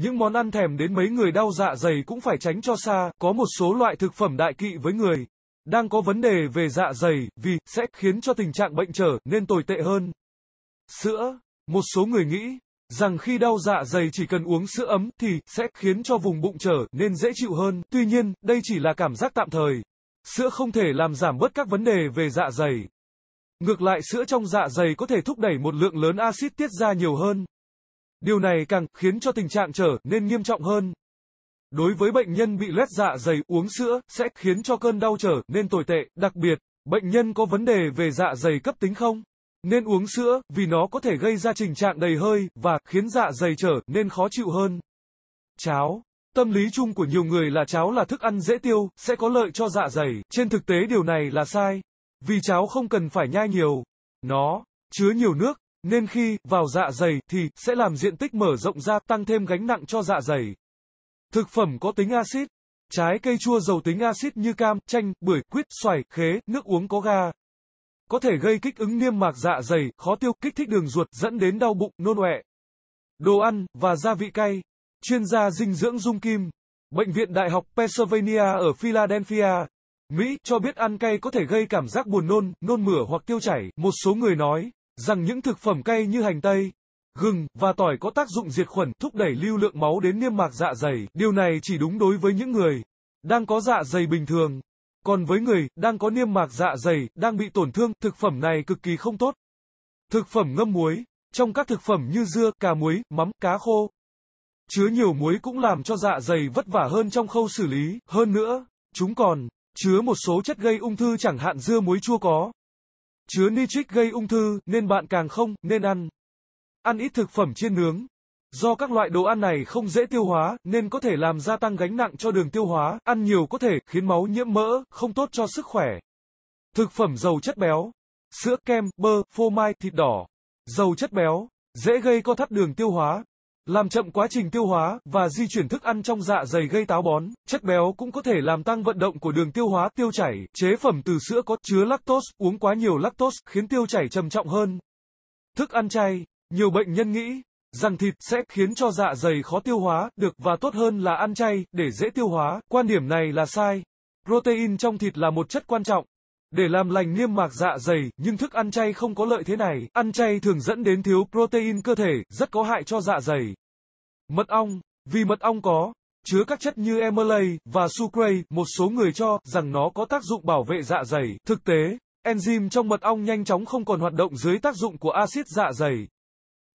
Những món ăn thèm đến mấy người đau dạ dày cũng phải tránh cho xa, có một số loại thực phẩm đại kỵ với người đang có vấn đề về dạ dày, vì sẽ khiến cho tình trạng bệnh trở nên tồi tệ hơn. Sữa, một số người nghĩ rằng khi đau dạ dày chỉ cần uống sữa ấm thì sẽ khiến cho vùng bụng trở nên dễ chịu hơn, tuy nhiên, đây chỉ là cảm giác tạm thời. Sữa không thể làm giảm bớt các vấn đề về dạ dày. Ngược lại sữa trong dạ dày có thể thúc đẩy một lượng lớn axit tiết ra nhiều hơn, Điều này càng khiến cho tình trạng trở nên nghiêm trọng hơn. Đối với bệnh nhân bị lét dạ dày uống sữa sẽ khiến cho cơn đau trở nên tồi tệ, đặc biệt, bệnh nhân có vấn đề về dạ dày cấp tính không? Nên uống sữa vì nó có thể gây ra tình trạng đầy hơi và khiến dạ dày trở nên khó chịu hơn. Cháo Tâm lý chung của nhiều người là cháo là thức ăn dễ tiêu, sẽ có lợi cho dạ dày, trên thực tế điều này là sai. Vì cháo không cần phải nhai nhiều. Nó chứa nhiều nước, nên khi vào dạ dày thì sẽ làm diện tích mở rộng ra tăng thêm gánh nặng cho dạ dày. Thực phẩm có tính axit. Trái cây chua giàu tính axit như cam, chanh, bưởi, quýt, xoài, khế, nước uống có ga. Có thể gây kích ứng niêm mạc dạ dày, khó tiêu, kích thích đường ruột dẫn đến đau bụng, nôn ọe. Đồ ăn và gia vị cay. Chuyên gia dinh dưỡng Dung Kim, Bệnh viện Đại học Pennsylvania ở Philadelphia, Mỹ cho biết ăn cay có thể gây cảm giác buồn nôn, nôn mửa hoặc tiêu chảy, một số người nói rằng những thực phẩm cay như hành tây, gừng và tỏi có tác dụng diệt khuẩn, thúc đẩy lưu lượng máu đến niêm mạc dạ dày. Điều này chỉ đúng đối với những người đang có dạ dày bình thường. Còn với người đang có niêm mạc dạ dày đang bị tổn thương, thực phẩm này cực kỳ không tốt. Thực phẩm ngâm muối, trong các thực phẩm như dưa, cà muối, mắm, cá khô, chứa nhiều muối cũng làm cho dạ dày vất vả hơn trong khâu xử lý, hơn nữa, chúng còn chứa một số chất gây ung thư chẳng hạn dưa muối chua có chứa nitric gây ung thư nên bạn càng không nên ăn. Ăn ít thực phẩm chiên nướng. Do các loại đồ ăn này không dễ tiêu hóa nên có thể làm gia tăng gánh nặng cho đường tiêu hóa, ăn nhiều có thể khiến máu nhiễm mỡ, không tốt cho sức khỏe. Thực phẩm giàu chất béo, sữa kem, bơ, phô mai, thịt đỏ, dầu chất béo, dễ gây co thắt đường tiêu hóa, làm chậm quá trình tiêu hóa và di chuyển thức ăn trong dạ dày gây táo bón. Chất béo cũng có thể làm tăng vận động của đường tiêu hóa, tiêu chảy. Chế phẩm từ sữa có chứa lactose, uống quá nhiều lactose khiến tiêu chảy trầm trọng hơn. Thức ăn chay, nhiều bệnh nhân nghĩ rằng thịt sẽ khiến cho dạ dày khó tiêu hóa được và tốt hơn là ăn chay để dễ tiêu hóa. Quan điểm này là sai. Protein trong thịt là một chất quan trọng để làm lành niêm mạc dạ dày, nhưng thức ăn chay không có lợi thế này, ăn chay thường dẫn đến thiếu protein cơ thể, rất có hại cho dạ dày. Mật ong, vì mật ong có chứa các chất như emerlay và sucrase, một số người cho rằng nó có tác dụng bảo vệ dạ dày. Thực tế, enzyme trong mật ong nhanh chóng không còn hoạt động dưới tác dụng của axit dạ dày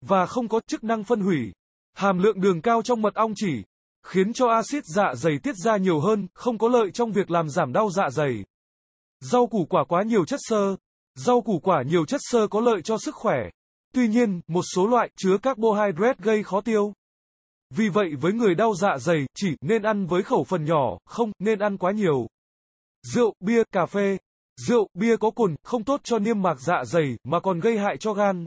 và không có chức năng phân hủy. Hàm lượng đường cao trong mật ong chỉ khiến cho axit dạ dày tiết ra nhiều hơn, không có lợi trong việc làm giảm đau dạ dày. Rau củ quả quá nhiều chất xơ. Rau củ quả nhiều chất xơ có lợi cho sức khỏe. Tuy nhiên, một số loại chứa carbohydrate gây khó tiêu. Vì vậy với người đau dạ dày, chỉ nên ăn với khẩu phần nhỏ, không nên ăn quá nhiều. Rượu, bia, cà phê. Rượu, bia có cồn, không tốt cho niêm mạc dạ dày, mà còn gây hại cho gan.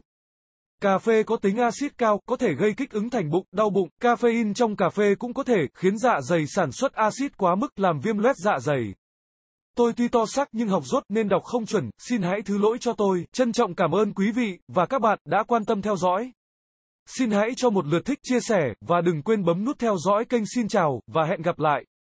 Cà phê có tính axit cao, có thể gây kích ứng thành bụng, đau bụng. Caffeine trong cà phê cũng có thể khiến dạ dày sản xuất axit quá mức làm viêm loét dạ dày. Tôi tuy to xác nhưng học rốt nên đọc không chuẩn, xin hãy thứ lỗi cho tôi. Trân trọng cảm ơn quý vị và các bạn đã quan tâm theo dõi. Xin hãy cho một lượt thích chia sẻ và đừng quên bấm nút theo dõi kênh xin chào và hẹn gặp lại.